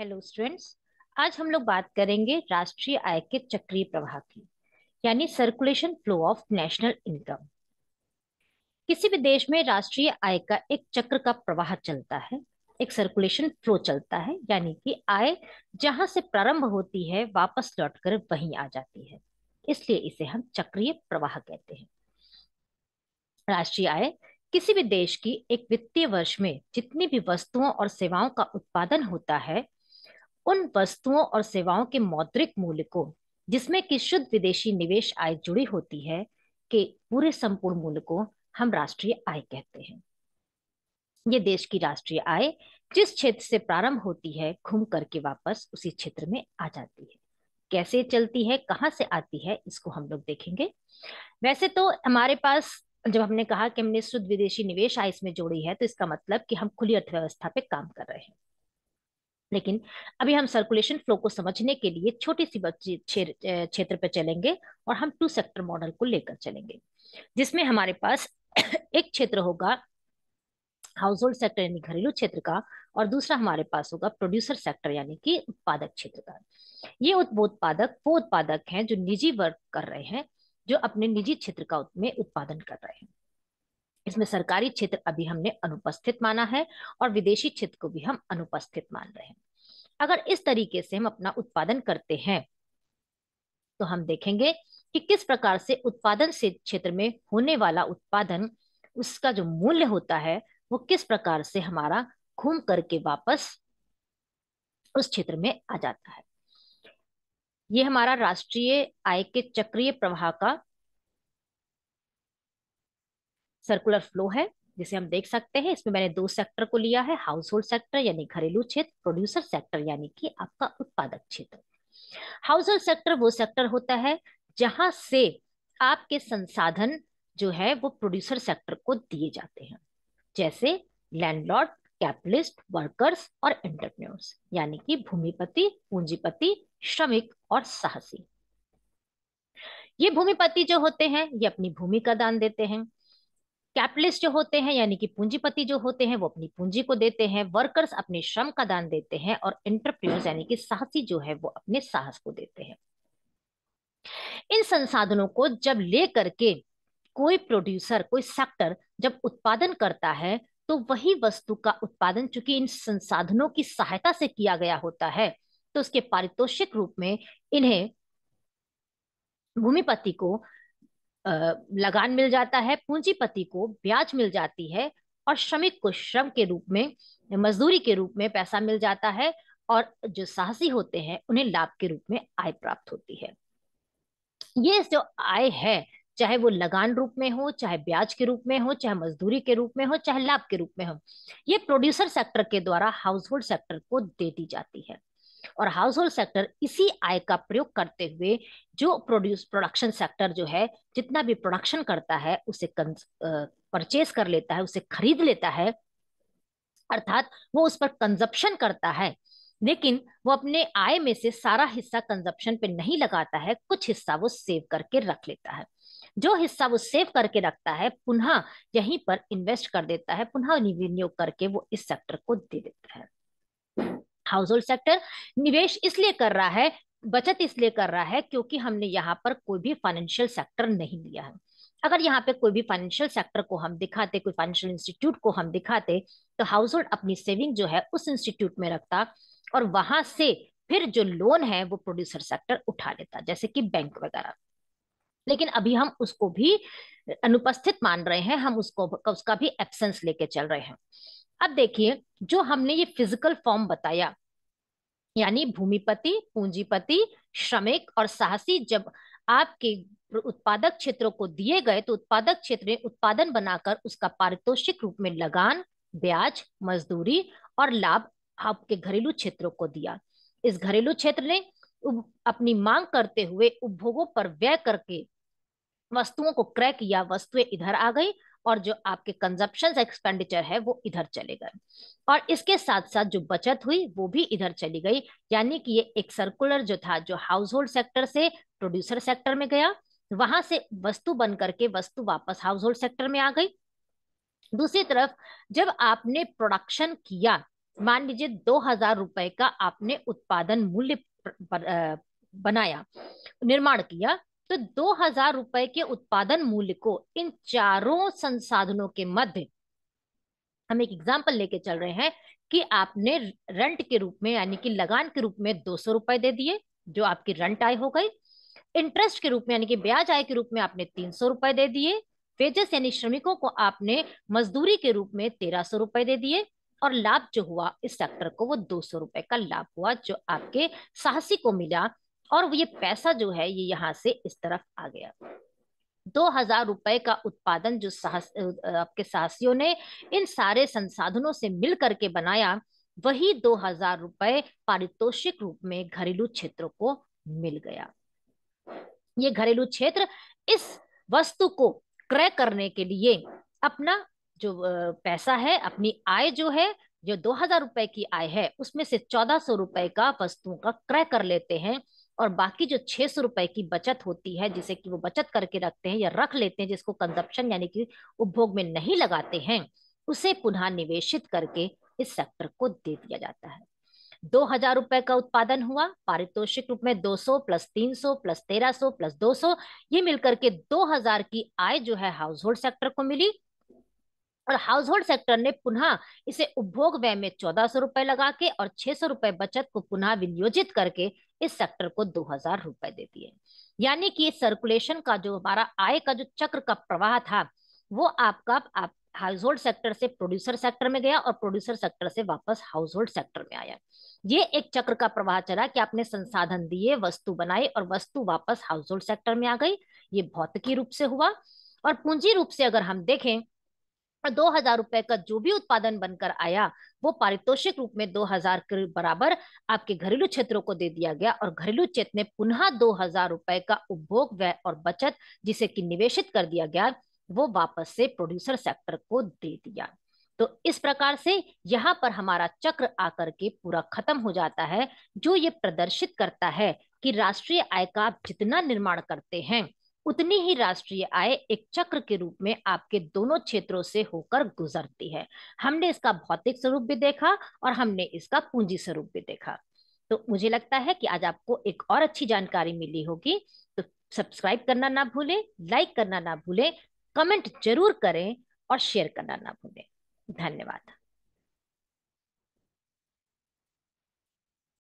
hello students आज हम लोग बात करेंगे राष्ट्रीय आय के चक्रीय प्रवाह की यानी circulation flow of national income किसी भी देश में राष्ट्रीय आय का एक चक्र का प्रवाह चलता है एक सर्कुलेशन फ्लो चलता है यानी कि आय जहां से प्रारंभ होती है वापस लौटकर वहीं आ जाती है इसलिए इसे हम चक्रीय प्रवाह कहते हैं राष्ट्रीय आय किसी भी देश की एक वित्तीय वर्ष में जितनी भी वस्तुओं और सेवाओं का उत्पादन होता है उन वस्तुओं और सेवाओं के मौद्रिक मूल्य को जिसमें कि शुद्ध विदेशी निवेश आय जुड़ी होती है के पूरे संपूर्ण मूल्य को हम राष्ट्रीय आय कहते हैं ये देश की राष्ट्रीय आय जिस क्षेत्र से प्रारंभ होती है घूम करके वापस उसी क्षेत्र में आ जाती है कैसे चलती है कहाँ से आती है इसको हम लोग देखेंगे वैसे तो हमारे पास जब हमने कहा कि हमने शुद्ध विदेशी निवेश आय इसमें जोड़ी है तो इसका मतलब कि हम खुली अर्थव्यवस्था पे काम कर रहे हैं लेकिन अभी हम सर्कुलेशन फ्लो को समझने के लिए छोटी सी क्षेत्र पर चलेंगे और हम टू सेक्टर मॉडल को लेकर चलेंगे जिसमें हमारे पास एक क्षेत्र होगा हाउस होल्ड सेक्टर यानी घरेलू क्षेत्र का और दूसरा हमारे पास होगा प्रोड्यूसर सेक्टर यानी कि उत्पादक क्षेत्र का ये उत्पादक वो उत्पादक हैं जो निजी वर्क कर रहे हैं जो अपने निजी क्षेत्र का में उत्पादन कर रहे हैं इसमें सरकारी क्षेत्र अभी हमने अनुपस्थित माना है और विदेशी क्षेत्र को भी हम अनुपस्थित मान रहे हैं अगर इस तरीके से हम अपना उत्पादन करते हैं तो हम देखेंगे कि किस प्रकार से उत्पादन से क्षेत्र में होने वाला उत्पादन उसका जो मूल्य होता है वो किस प्रकार से हमारा घूम करके वापस उस क्षेत्र में आ जाता है ये हमारा राष्ट्रीय आय के चक्रीय प्रवाह का सर्कुलर फ्लो है जिसे हम देख सकते हैं इसमें मैंने दो सेक्टर को लिया है हाउस होल्ड सेक्टर यानी घरेलू क्षेत्र प्रोड्यूसर सेक्टर यानी कि आपका उत्पादक क्षेत्र हाउस होल्ड सेक्टर वो सेक्टर होता है जहां से आपके संसाधन जो है वो प्रोड्यूसर सेक्टर को दिए जाते हैं जैसे लैंडलॉर्ड कैपिटलिस्ट वर्कर्स और एंटरप्रेन्योर्स यानी कि भूमिपति पूंजीपति श्रमिक और साहसी ये भूमिपति जो होते हैं ये अपनी भूमि का दान देते हैं कैपिटलिस्ट जो होते हैं यानी कि पूंजीपति जो होते हैं वो अपनी पूंजी को देते हैं वर्कर्स अपने श्रम का दान देते हैं और एंटरप्रेन्योर्स यानी कि साहसी जो है वो अपने साहस को देते हैं इन संसाधनों को जब ले करके कोई प्रोड्यूसर कोई सेक्टर जब उत्पादन करता है तो वही वस्तु का उत्पादन चूंकि इन संसाधनों की सहायता से किया गया होता है तो उसके पारितोषिक रूप में इन्हें भूमिपति को लगान मिल जाता है पूंजीपति को ब्याज मिल जाती है और श्रमिक को श्रम के रूप में मजदूरी के रूप में पैसा मिल जाता है और जो साहसी होते हैं उन्हें लाभ के रूप में आय प्राप्त होती है ये जो आय है चाहे वो लगान रूप में हो चाहे ब्याज के रूप में हो चाहे मजदूरी के रूप में हो चाहे लाभ के रूप में हो ये प्रोड्यूसर सेक्टर के द्वारा हाउस होल्ड सेक्टर को दे दी जाती है और हाउस होल्ड सेक्टर इसी आय का प्रयोग करते हुए जो प्रोड्यूस प्रोडक्शन सेक्टर जो है जितना भी प्रोडक्शन करता है उसे परचेस कर लेता है उसे खरीद लेता है अर्थात वो उस पर कंजप्शन करता है लेकिन वो अपने आय में से सारा हिस्सा कंजप्शन पे नहीं लगाता है कुछ हिस्सा वो सेव करके रख लेता है जो हिस्सा वो सेव करके रखता है पुनः यहीं पर इन्वेस्ट कर देता है पुनः विनियोग करके वो इस सेक्टर को दे देता है हाउसहोल्ड सेक्टर निवेश इसलिए कर रहा है बचत इसलिए कर रहा है क्योंकि हमने यहाँ पर कोई भी फाइनेंशियल सेक्टर नहीं लिया है अगर यहाँ पे कोई भी फाइनेंशियल सेक्टर को हम दिखाते कोई फाइनेंशियल इंस्टीट्यूट को हम दिखाते तो हाउस होल्ड अपनी सेविंग जो है उस इंस्टीट्यूट में रखता और वहां से फिर जो लोन है वो प्रोड्यूसर सेक्टर उठा लेता जैसे कि बैंक वगैरह लेकिन अभी हम उसको भी अनुपस्थित मान रहे हैं हम उसको उसका भी एब्सेंस लेके चल रहे हैं अब देखिए जो हमने ये फिजिकल फॉर्म बताया यानी भूमिपति पूंजीपति श्रमिक और साहसी जब आपके उत्पादक क्षेत्रों को दिए गए तो उत्पादक क्षेत्र उत्पादन बनाकर उसका पारितोषिक रूप में लगान ब्याज मजदूरी और लाभ आपके घरेलू क्षेत्रों को दिया इस घरेलू क्षेत्र ने अपनी मांग करते हुए उपभोगों पर व्यय करके वस्तुओं को क्रय किया वस्तुएं इधर आ गई और जो आपके कंजप्शन एक्सपेंडिचर है वो इधर चले गए और इसके साथ साथ जो बचत हुई वो भी इधर चली गई यानी कि ये एक सर्कुलर जो था जो हाउस होल्ड सेक्टर से प्रोड्यूसर सेक्टर में गया वहां से वस्तु बन करके वस्तु वापस हाउस होल्ड सेक्टर में आ गई दूसरी तरफ जब आपने प्रोडक्शन किया मान लीजिए दो हजार रुपए का आपने उत्पादन मूल्य बनाया निर्माण किया तो दो हजार रुपए के उत्पादन मूल्य को इन चारों संसाधनों के मध्य हम एक एग्जाम्पल लेके चल रहे हैं कि आपने रेंट के रूप में यानी कि लगान के रूप में दो सौ रुपए दे दिए जो आपकी रेंट आय हो गई इंटरेस्ट के रूप में यानी कि ब्याज आय के रूप में आपने तीन सौ रुपए दे दिए वेजेस यानी श्रमिकों को आपने मजदूरी के रूप में तेरह सौ रुपए दे दिए और लाभ जो हुआ इस सेक्टर को वो दो सौ रुपए का लाभ हुआ जो आपके साहसी को मिला और ये पैसा जो है ये यहाँ से इस तरफ आ गया दो हजार रुपए का उत्पादन जो साहस आपके साहसियों ने इन सारे संसाधनों से मिल करके बनाया वही दो हजार रुपए पारितोषिक रूप में घरेलू क्षेत्रों को मिल गया ये घरेलू क्षेत्र इस वस्तु को क्रय करने के लिए अपना जो पैसा है अपनी आय जो है जो दो हजार रुपए की आय है उसमें से चौदह सौ रुपए का वस्तुओं का क्रय कर लेते हैं और बाकी जो छह सौ रुपए की बचत होती है जिसे कि वो बचत करके रखते हैं या रख लेते हैं जिसको कंजप्शन यानी कि उपभोग में नहीं लगाते हैं उसे पुनः निवेशित करके इस सेक्टर को दे दिया जाता है दो हजार रुपए का उत्पादन हुआ पारितोषिक रूप में 200 प्लस 300 प्लस 1300 प्लस 200 ये मिलकर के 2000 की आय जो है हाउस होल्ड सेक्टर को मिली और हाउस होल्ड सेक्टर ने पुनः इसे उपभोग व्यय में चौदह सौ रुपए लगा के और छह सौ रुपए बचत को पुनः विनियोजित करके इस सेक्टर को दो हजार रुपए दे दिए यानी कि सर्कुलेशन का जो हमारा आय का जो चक्र का प्रवाह था वो आपका आप हाउस होल्ड सेक्टर से प्रोड्यूसर सेक्टर में गया और प्रोड्यूसर सेक्टर से वापस हाउस होल्ड सेक्टर में आया ये एक चक्र का प्रवाह चला कि आपने संसाधन दिए वस्तु बनाई और वस्तु वापस हाउस होल्ड सेक्टर में आ गई ये भौतिकी रूप से हुआ और पूंजी रूप से अगर हम देखें दो हजार रुपए का जो भी उत्पादन बनकर आया वो पारितोषिक रूप में दो हजार के बराबर आपके घरेलू क्षेत्रों को दे दिया गया और घरेलू क्षेत्र ने पुनः दो हजार रुपए का उपभोग व्यय और बचत जिसे कि निवेशित कर दिया गया वो वापस से प्रोड्यूसर सेक्टर को दे दिया तो इस प्रकार से यहाँ पर हमारा चक्र आकर के पूरा खत्म हो जाता है जो ये प्रदर्शित करता है कि राष्ट्रीय आय का जितना निर्माण करते हैं उतनी ही राष्ट्रीय आय एक चक्र के रूप में आपके दोनों क्षेत्रों से होकर गुजरती है हमने इसका भौतिक स्वरूप भी देखा और हमने इसका पूंजी स्वरूप भी देखा तो मुझे लगता है कि आज आपको एक और अच्छी जानकारी मिली होगी तो सब्सक्राइब करना ना भूलें लाइक करना ना भूलें कमेंट जरूर करें और शेयर करना ना भूलें धन्यवाद